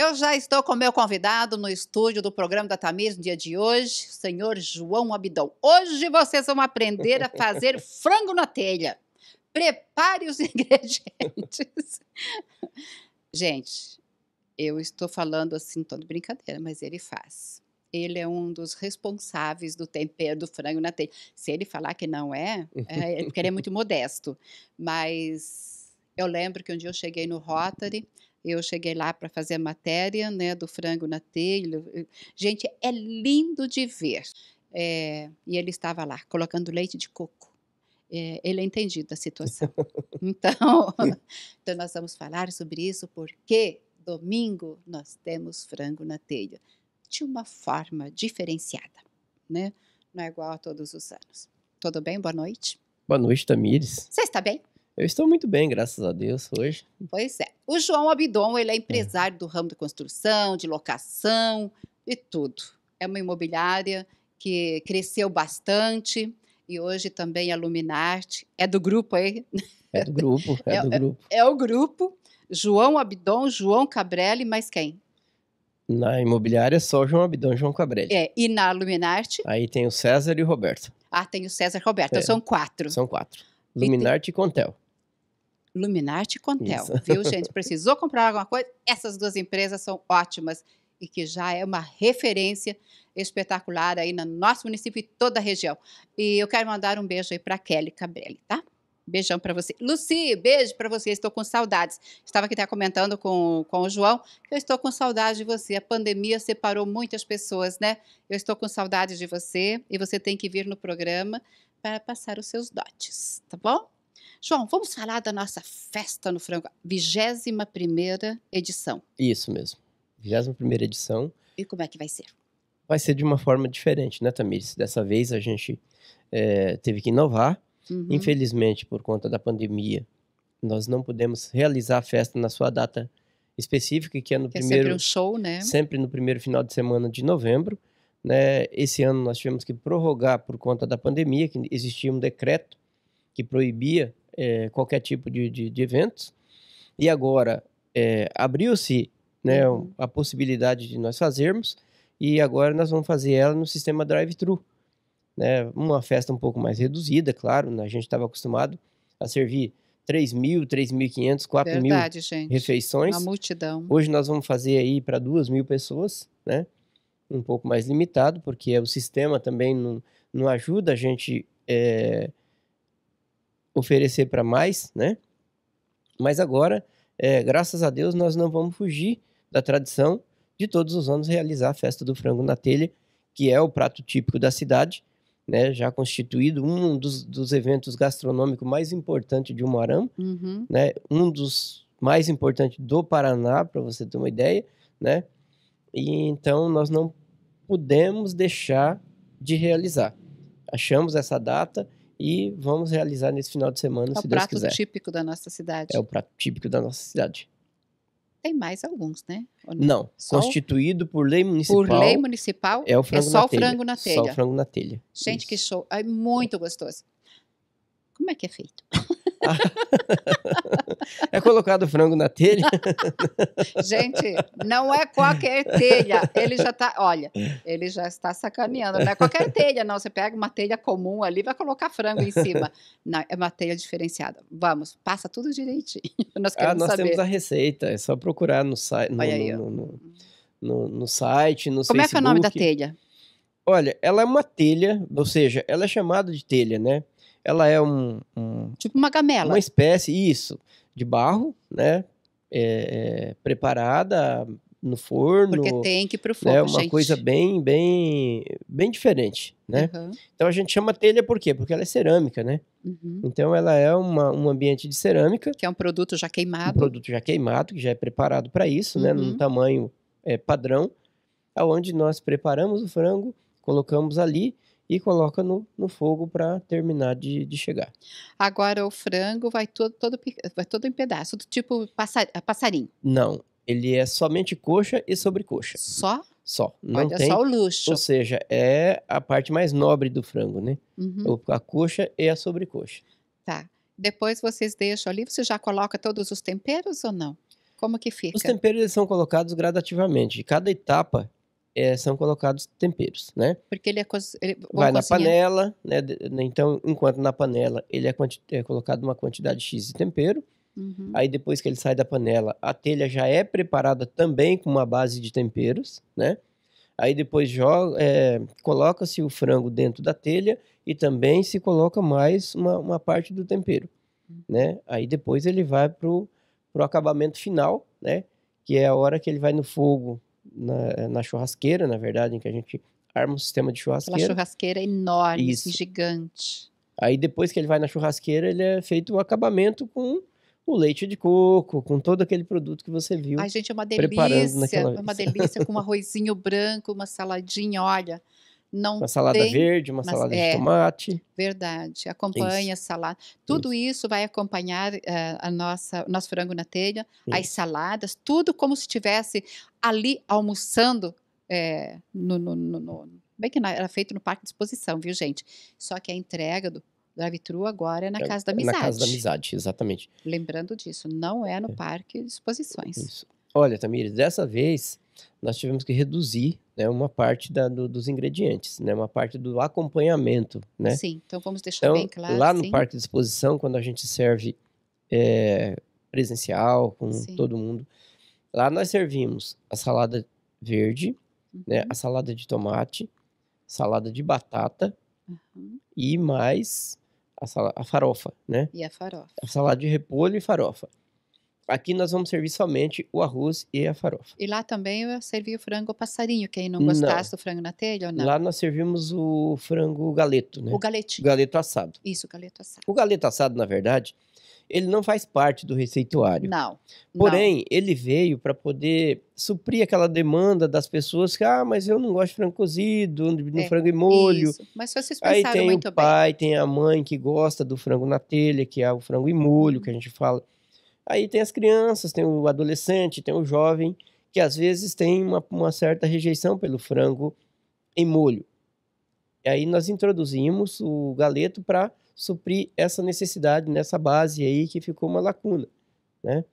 Eu já estou com meu convidado no estúdio do programa da Tamir no dia de hoje, o senhor João Abidão. Hoje vocês vão aprender a fazer frango na telha. Prepare os ingredientes. Gente, eu estou falando assim, todo brincadeira, mas ele faz. Ele é um dos responsáveis do tempero do frango na telha. Se ele falar que não é, é, é porque ele é muito modesto. Mas eu lembro que um dia eu cheguei no Rotary eu cheguei lá para fazer a matéria né, do frango na telha. Gente, é lindo de ver. É, e ele estava lá colocando leite de coco. É, ele é entendido da situação. Então, então, nós vamos falar sobre isso porque domingo nós temos frango na telha de uma forma diferenciada, né? Não é igual a todos os anos. Tudo bem? Boa noite. Boa noite, Tamires. Você está bem? Eu estou muito bem, graças a Deus, hoje. Pois é. O João Abidon, ele é, é. empresário é. do ramo da construção, de locação e tudo. É uma imobiliária que cresceu bastante e hoje também a é Luminarte. É do grupo aí? É do grupo, é, é do é, grupo. É, é, o grupo. João Abidon, João Cabrelli, mais quem? Na imobiliária só João Abidon e João Cabrelli. É, e na Luminarte? Aí tem o César e o Roberto. Ah, tem o César e o Roberto, então são quatro. São quatro. Luminarte e, tem... e Contel. Luminarte Contel. Isso. Viu, gente? Precisou comprar alguma coisa? Essas duas empresas são ótimas e que já é uma referência espetacular aí no nosso município e toda a região. E eu quero mandar um beijo aí para Kelly Cabrelli, tá? Beijão para você. Luci, beijo para você. Estou com saudades. Estava aqui até comentando com, com o João que eu estou com saudades de você. A pandemia separou muitas pessoas, né? Eu estou com saudades de você e você tem que vir no programa para passar os seus dotes, tá bom? João, vamos falar da nossa festa no frango, 21 primeira edição. Isso mesmo, 21 primeira edição. E como é que vai ser? Vai ser de uma forma diferente, né, Tamires? Dessa vez a gente é, teve que inovar. Uhum. Infelizmente, por conta da pandemia, nós não pudemos realizar a festa na sua data específica, que é no que primeiro... É sempre um show, né? Sempre no primeiro final de semana de novembro. Né? Esse ano nós tivemos que prorrogar por conta da pandemia, que existia um decreto que proibia é, qualquer tipo de, de, de eventos. E agora é, abriu-se né, uhum. a possibilidade de nós fazermos, e agora nós vamos fazer ela no sistema drive-thru. Né? Uma festa um pouco mais reduzida, claro, né? a gente estava acostumado a servir 3 mil, 3.500, 4 Verdade, mil gente. refeições. Uma multidão. Hoje nós vamos fazer aí para 2 mil pessoas, né? um pouco mais limitado, porque o sistema também não, não ajuda a gente é, oferecer para mais, né? Mas agora, é, graças a Deus, nós não vamos fugir da tradição de todos os anos realizar a festa do frango na telha, que é o prato típico da cidade, né? Já constituído um dos, dos eventos gastronômicos mais importantes de Umarama, uhum. né? Um dos mais importantes do Paraná, para você ter uma ideia, né? E então nós não pudemos deixar de realizar. Achamos essa data e vamos realizar nesse final de semana, é se Deus quiser. É o prato típico da nossa cidade. É o prato típico da nossa cidade. Tem mais alguns, né? Não? Constituído por lei municipal. Por lei municipal. É, o frango é só o frango na telha. Só o frango na telha. Gente, Isso. que show. É muito gostoso. Como é que é feito? é colocado o frango na telha? Gente, não é qualquer telha. Ele já está, olha, ele já está sacaneando. Não é qualquer telha, não. Você pega uma telha comum ali, vai colocar frango em cima. Não, é uma telha diferenciada. Vamos, passa tudo direitinho. Nós ah, queremos ah, nós saber. temos a receita. É só procurar no site, no, no, no, no, no site, no Como Facebook. é que é o nome da telha? Olha, ela é uma telha, ou seja, ela é chamada de telha, né? Ela é um, um tipo uma gamela. Uma espécie, isso, de barro, né? É, é, preparada no forno. Porque tem que ir pro né? forno, É né, uma gente. coisa bem, bem, bem diferente, né? Uhum. Então a gente chama telha por quê? Porque ela é cerâmica, né? Uhum. Então ela é uma, um ambiente de cerâmica. Que é um produto já queimado. Um produto já queimado, que já é preparado para isso, uhum. né? Num uhum. tamanho é, padrão, aonde nós preparamos o frango, colocamos ali e coloca no, no fogo para terminar de, de chegar. Agora o frango vai todo, todo, vai todo em pedaço, do tipo passar, passarinho. Não, ele é somente coxa e sobrecoxa. Só? Só. Não Olha tem, só o luxo. Ou seja, é a parte mais nobre do frango, né? Uhum. A coxa e a sobrecoxa. Tá. Depois vocês deixam ali, você já coloca todos os temperos ou não? Como que fica? Os temperos são colocados gradativamente. Cada etapa é, são colocados temperos, né? Porque ele é coisa, ele, vai na panela, né? né? Então, enquanto na panela ele é, é colocado uma quantidade x de tempero, uhum. aí depois que ele sai da panela, a telha já é preparada também com uma base de temperos, né? Aí depois é, coloca-se o frango dentro da telha e também se coloca mais uma, uma parte do tempero, uhum. né? Aí depois ele vai para o acabamento final, né? Que é a hora que ele vai no fogo na, na churrasqueira, na verdade, em que a gente arma um sistema de churrasqueira. Uma churrasqueira enorme, assim, Isso. gigante. Aí depois que ele vai na churrasqueira, ele é feito o um acabamento com o leite de coco, com todo aquele produto que você viu. Ai, gente, é uma delícia. É uma delícia com um arrozinho branco, uma saladinha, olha não uma salada tem, verde, uma salada é, de tomate. Verdade, acompanha isso. salada. Tudo isso, isso vai acompanhar uh, a nossa nosso frango na telha, isso. as saladas, tudo como se estivesse ali almoçando é, no, no, no, no, bem que era feito no parque de exposição, viu gente? Só que a entrega do drive-thru agora é na é, Casa da Amizade. É na Casa da Amizade, exatamente. Lembrando disso, não é no é. parque de exposições. Olha, Tamires, dessa vez nós tivemos que reduzir né, uma parte da, do, dos ingredientes, né, uma parte do acompanhamento. Né? Sim, então vamos deixar então, bem claro. Lá no sim. parque de exposição, quando a gente serve é, presencial, com sim. todo mundo, lá nós servimos a salada verde, né, uhum. né, a salada de tomate, salada de batata uhum. e mais a, sal, a farofa, né? E a farofa. A salada de repolho e farofa. Aqui nós vamos servir somente o arroz e a farofa. E lá também eu servi o frango passarinho, quem não gostasse não. do frango na telha ou não? Lá nós servimos o frango galeto, né? O galetinho. galeto assado. Isso, galeto assado. O galeto assado, na verdade, ele não faz parte do receituário. Não. Porém, não. ele veio para poder suprir aquela demanda das pessoas que, ah, mas eu não gosto de frango cozido, no é, frango e molho. Isso. Mas vocês pensaram muito Aí tem o pai, bem. tem a mãe que gosta do frango na telha, que é o frango e molho, hum. que a gente fala. Aí tem as crianças, tem o adolescente, tem o jovem, que às vezes tem uma, uma certa rejeição pelo frango em molho. E aí nós introduzimos o galeto para suprir essa necessidade nessa base aí que ficou uma lacuna, né?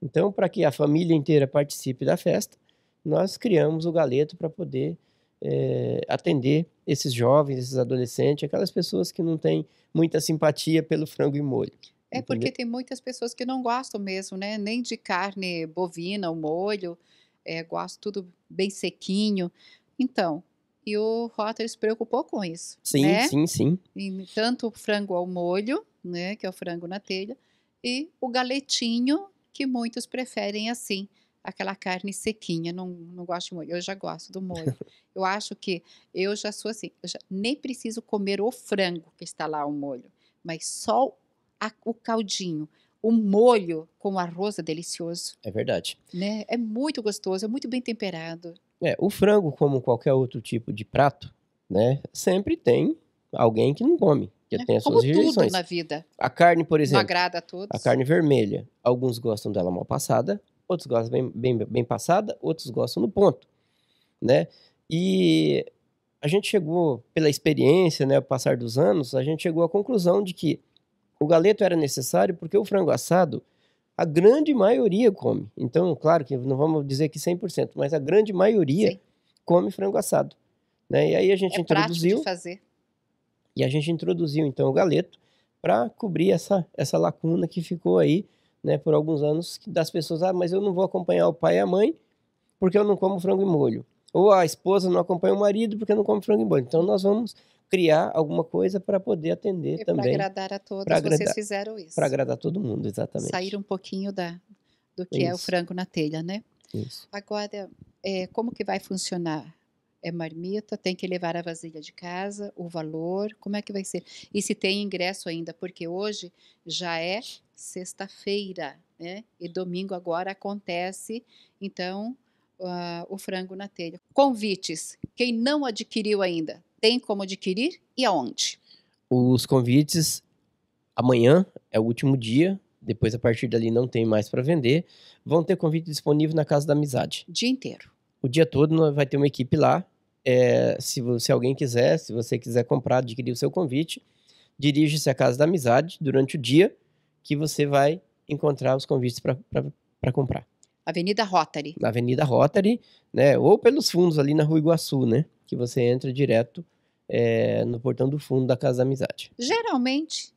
Então, para que a família inteira participe da festa, nós criamos o galeto para poder é, atender esses jovens, esses adolescentes, aquelas pessoas que não têm muita simpatia pelo frango e molho. É porque tem muitas pessoas que não gostam mesmo, né? Nem de carne bovina, o molho, é, gosto tudo bem sequinho. Então, e o Rotter se preocupou com isso. Sim, né? sim, sim. E tanto o frango ao molho, né, que é o frango na telha, e o galetinho, que muitos preferem assim, aquela carne sequinha, não, não gosto de molho. Eu já gosto do molho. eu acho que eu já sou assim, eu já nem preciso comer o frango que está lá ao molho, mas só a, o caldinho, o molho com o arroz é delicioso. É verdade. Né? É muito gostoso, é muito bem temperado. É, o frango, como qualquer outro tipo de prato, né, sempre tem alguém que não come, que é, tem as suas rejeições. tudo na vida. A carne, por exemplo. Não agrada a todos. A carne vermelha. Alguns gostam dela mal passada, outros gostam bem, bem, bem passada, outros gostam no ponto, né? E a gente chegou, pela experiência, né, ao passar dos anos, a gente chegou à conclusão de que o galeto era necessário porque o frango assado, a grande maioria come. Então, claro que não vamos dizer que 100%, mas a grande maioria Sim. come frango assado. Né? E aí a gente é introduziu. fazer. E a gente introduziu então o galeto para cobrir essa, essa lacuna que ficou aí né, por alguns anos das pessoas. Ah, mas eu não vou acompanhar o pai e a mãe porque eu não como frango e molho. Ou a esposa não acompanha o marido porque não come frango e molho. Então nós vamos criar alguma coisa para poder atender e é também. Para agradar a todos, agradar, vocês fizeram isso. Para agradar todo mundo, exatamente. Sair um pouquinho da, do que isso. é o frango na telha, né? Isso. Agora, é, como que vai funcionar? É marmita, tem que levar a vasilha de casa, o valor, como é que vai ser? E se tem ingresso ainda, porque hoje já é sexta-feira, né? E domingo agora acontece, então, uh, o frango na telha. Convites, quem não adquiriu ainda, tem como adquirir e aonde? Os convites amanhã é o último dia, depois a partir dali não tem mais para vender. Vão ter convite disponível na Casa da Amizade. Dia inteiro. O dia todo vai ter uma equipe lá. É, se, se alguém quiser, se você quiser comprar, adquirir o seu convite, dirige-se à Casa da Amizade durante o dia que você vai encontrar os convites para comprar. Avenida Rotary. Na Avenida Rotary, né? Ou pelos fundos ali na Rua Iguaçu, né? Que você entra direto é, no portão do fundo da Casa da Amizade. Geralmente,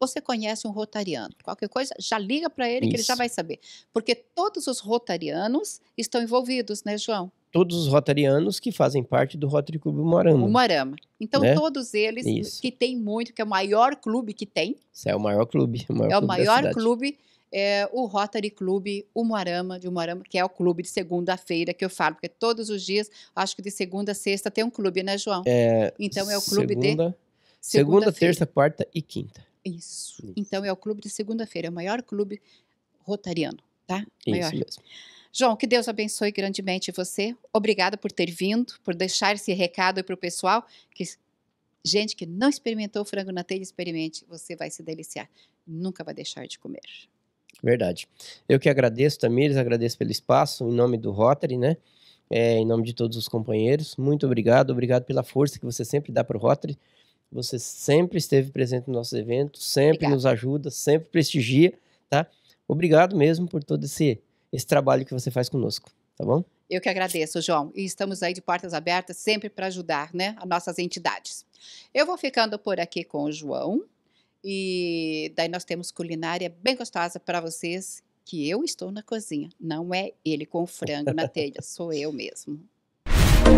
você conhece um rotariano. Qualquer coisa, já liga para ele Isso. que ele já vai saber. Porque todos os rotarianos estão envolvidos, né, João? Todos os rotarianos que fazem parte do Rotary Clube Moarama. O Moarama. Então, né? todos eles, Isso. que tem muito, que é o maior clube que tem. Isso é o maior clube. O maior é o clube maior clube é, o Rotary Clube Umuarama, de Umuarama, que é o clube de segunda-feira que eu falo, porque todos os dias, acho que de segunda a sexta tem um clube, né, João? É, então é o clube segunda, de. Segunda, segunda terça, quarta e quinta. Isso. Isso. Então é o clube de segunda-feira, é o maior clube rotariano, tá? Isso maior. mesmo. João, que Deus abençoe grandemente você. Obrigada por ter vindo, por deixar esse recado para o pessoal. Que, gente que não experimentou frango na telha, experimente. Você vai se deliciar. Nunca vai deixar de comer. Verdade. Eu que agradeço, Tamires, agradeço pelo espaço, em nome do Rotary, né? É, em nome de todos os companheiros. Muito obrigado, obrigado pela força que você sempre dá para o Rotary. Você sempre esteve presente nos nossos eventos, sempre Obrigada. nos ajuda, sempre prestigia, tá? Obrigado mesmo por todo esse, esse trabalho que você faz conosco, tá bom? Eu que agradeço, João. E estamos aí de portas abertas sempre para ajudar, né, as nossas entidades. Eu vou ficando por aqui com o João. E daí nós temos culinária bem gostosa para vocês, que eu estou na cozinha. Não é ele com frango na telha, sou eu mesmo. Música